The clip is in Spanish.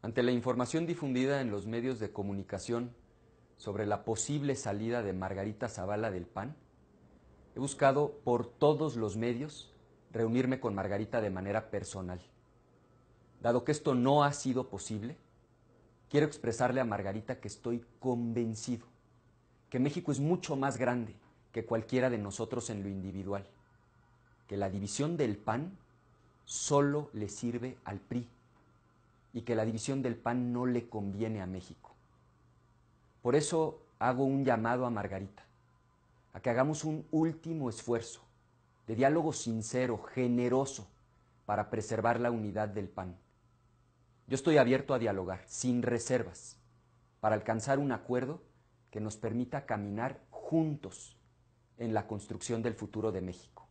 Ante la información difundida en los medios de comunicación sobre la posible salida de Margarita Zavala del PAN, he buscado por todos los medios reunirme con Margarita de manera personal. Dado que esto no ha sido posible, quiero expresarle a Margarita que estoy convencido que México es mucho más grande que cualquiera de nosotros en lo individual, que la división del PAN solo le sirve al PRI y que la división del pan no le conviene a México. Por eso hago un llamado a Margarita, a que hagamos un último esfuerzo de diálogo sincero, generoso, para preservar la unidad del pan. Yo estoy abierto a dialogar, sin reservas, para alcanzar un acuerdo que nos permita caminar juntos en la construcción del futuro de México.